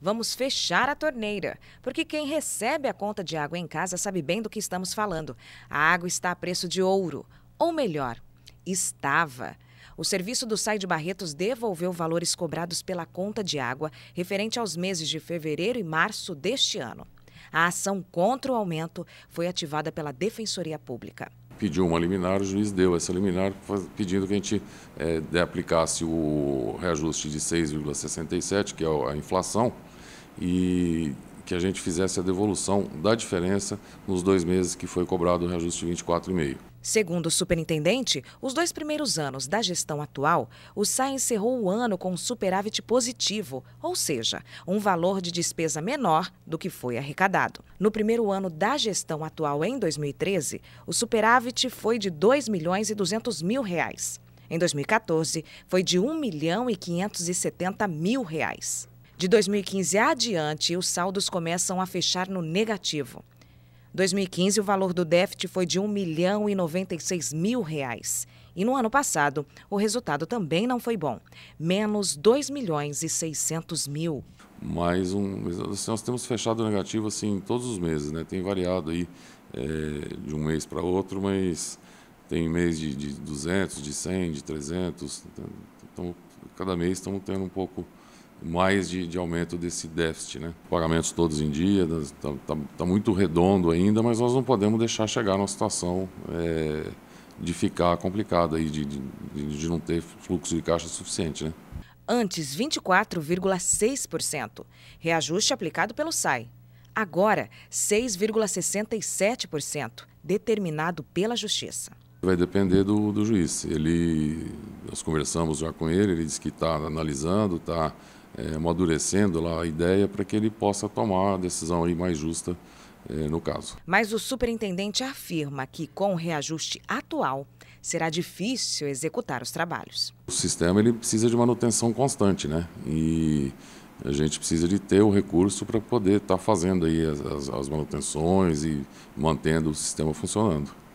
Vamos fechar a torneira, porque quem recebe a conta de água em casa sabe bem do que estamos falando. A água está a preço de ouro, ou melhor, estava. O serviço do SAI de Barretos devolveu valores cobrados pela conta de água referente aos meses de fevereiro e março deste ano. A ação contra o aumento foi ativada pela Defensoria Pública. Pediu uma liminar, o juiz deu essa liminar pedindo que a gente é, aplicasse o reajuste de 6,67, que é a inflação, e que a gente fizesse a devolução da diferença nos dois meses que foi cobrado o reajuste de 24,5. Segundo o superintendente, os dois primeiros anos da gestão atual, o SAI encerrou o ano com um superávit positivo, ou seja, um valor de despesa menor do que foi arrecadado. No primeiro ano da gestão atual, em 2013, o superávit foi de 2 milhões e 200 mil reais. Em 2014, foi de 1 milhão e 570 mil reais. De 2015 adiante, os saldos começam a fechar no negativo. 2015, o valor do déficit foi de 1 milhão e 96 mil reais. E no ano passado, o resultado também não foi bom, menos 2 milhões e 600 mil. Mais um, assim, nós temos fechado negativo assim todos os meses, né? Tem variado aí é, de um mês para outro, mas tem mês de, de 200, de 100, de 300. Então, cada mês estamos tendo um pouco mais de, de, aumento desse déficit. Né? Pagamentos todos em dia, está tá, tá, tá muito redondo ainda, mas nós não podemos deixar chegar numa situação é, de ficar complicada e de, de, de, não ter fluxo de caixa suficiente. Né? Antes, 24,6%. Reajuste aplicado pelo SAI. Agora, 6,67%, determinado pela Justiça. Vai depender do, do juiz. Ele, nós conversamos já com ele, ele disse que está analisando, está é, amadurecendo lá a ideia para que ele possa tomar a decisão aí mais justa é, no caso. Mas o superintendente afirma que com o reajuste atual será difícil executar os trabalhos. O sistema ele precisa de manutenção constante, né? E a gente precisa de ter o recurso para poder estar tá fazendo aí as, as, as manutenções e mantendo o sistema funcionando.